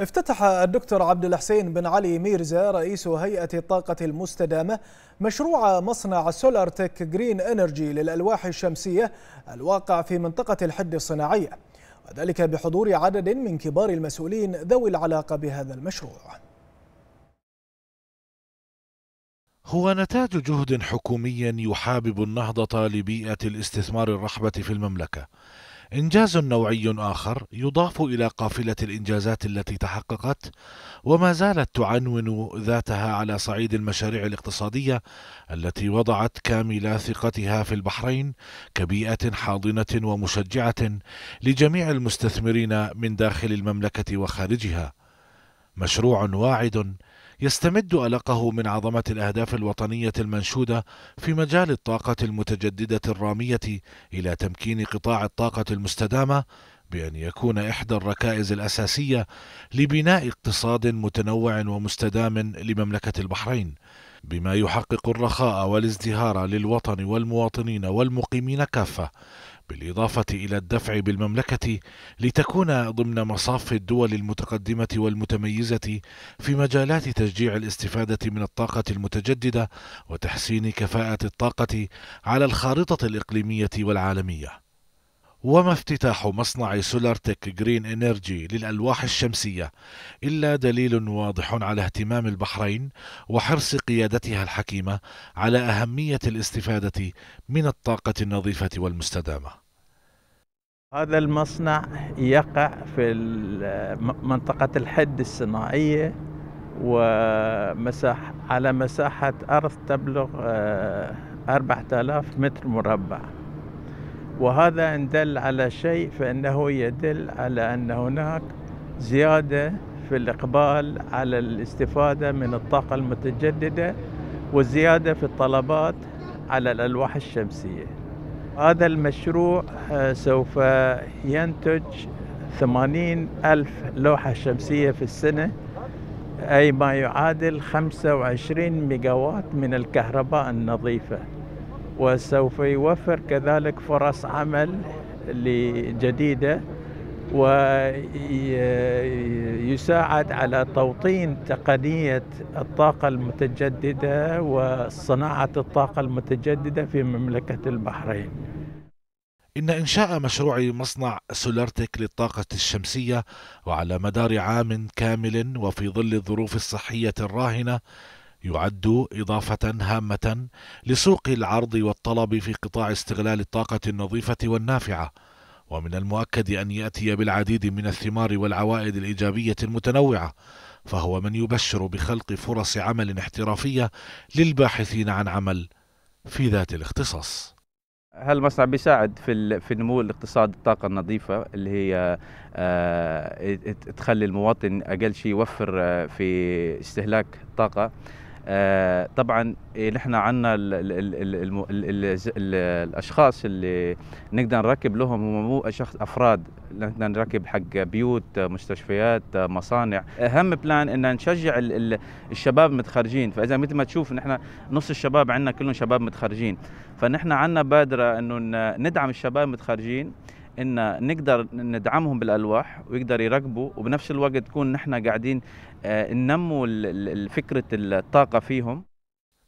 افتتح الدكتور عبد الحسين بن علي ميرزا رئيس هيئة الطاقة المستدامة مشروع مصنع سولارتك جرين انرجي للألواح الشمسية الواقع في منطقة الحد الصناعية وذلك بحضور عدد من كبار المسؤولين ذوي العلاقة بهذا المشروع هو نتاج جهد حكومي يحابب النهضة لبيئة الاستثمار الرحبة في المملكة إنجاز نوعي آخر يضاف إلى قافلة الإنجازات التي تحققت وما زالت تعنون ذاتها على صعيد المشاريع الاقتصادية التي وضعت كامل ثقتها في البحرين كبيئة حاضنة ومشجعة لجميع المستثمرين من داخل المملكة وخارجها. مشروع واعد يستمد ألقه من عظمة الأهداف الوطنية المنشودة في مجال الطاقة المتجددة الرامية إلى تمكين قطاع الطاقة المستدامة بأن يكون إحدى الركائز الأساسية لبناء اقتصاد متنوع ومستدام لمملكة البحرين، بما يحقق الرخاء والازدهار للوطن والمواطنين والمقيمين كافة، بالإضافة إلى الدفع بالمملكة لتكون ضمن مصاف الدول المتقدمة والمتميزة في مجالات تشجيع الاستفادة من الطاقة المتجددة وتحسين كفاءة الطاقة على الخارطة الإقليمية والعالمية وما افتتاح مصنع سولارتك جرين انرجي للالواح الشمسيه الا دليل واضح على اهتمام البحرين وحرص قيادتها الحكيمه على اهميه الاستفاده من الطاقه النظيفه والمستدامه. هذا المصنع يقع في منطقه الحد الصناعيه ومساحه على مساحه ارض تبلغ 4000 آه، متر مربع. وهذا إن دل على شيء فإنه يدل على أن هناك زيادة في الإقبال على الاستفادة من الطاقة المتجددة وزيادة في الطلبات على الألواح الشمسية هذا المشروع آه، سوف ينتج ثمانين ألف لوحة شمسية في السنة أي ما يعادل خمسة وعشرين ميجاوات من الكهرباء النظيفة وسوف يوفر كذلك فرص عمل جديدة ويساعد على توطين تقنية الطاقة المتجددة وصناعة الطاقة المتجددة في مملكة البحرين إن إنشاء مشروع مصنع سولارتك للطاقة الشمسية وعلى مدار عام كامل وفي ظل الظروف الصحية الراهنة يعد إضافة هامة لسوق العرض والطلب في قطاع استغلال الطاقة النظيفة والنافعة ومن المؤكد أن يأتي بالعديد من الثمار والعوائد الإيجابية المتنوعة فهو من يبشر بخلق فرص عمل احترافية للباحثين عن عمل في ذات الاختصاص هل المصنع بيساعد في في نمو الاقتصاد الطاقه النظيفه اللي هي آه، تخلي المواطن اقل شيء يوفر آه، في استهلاك طاقه آه، طبعا إيه، نحن عندنا الاشخاص اللي نقدر نركب لهم هم مو شخص افراد نقدر نركب حق بيوت مستشفيات مصانع اهم بلان ان نشجع الشباب المتخرجين فاذا مثل ما تشوف نحن نص الشباب عندنا كلهم شباب متخرجين فنحن عندنا بادره انه ندعم الشباب المتخرجين ان نقدر ندعمهم بالالواح ويقدر يرقبوا وبنفس الوقت نكون نحن قاعدين آه، ننمو فكره الطاقه فيهم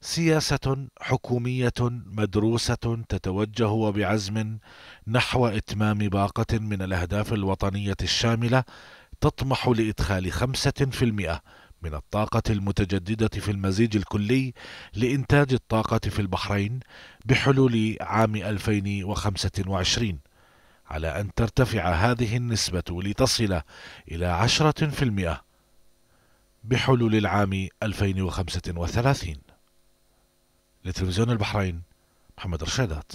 سياسة حكومية مدروسة تتوجه وبعزم نحو إتمام باقة من الأهداف الوطنية الشاملة تطمح لإدخال 5% من الطاقة المتجددة في المزيج الكلي لإنتاج الطاقة في البحرين بحلول عام 2025 على أن ترتفع هذه النسبة لتصل إلى عشرة في المئة بحلول العام 2035 لتلفزيون البحرين محمد رشادات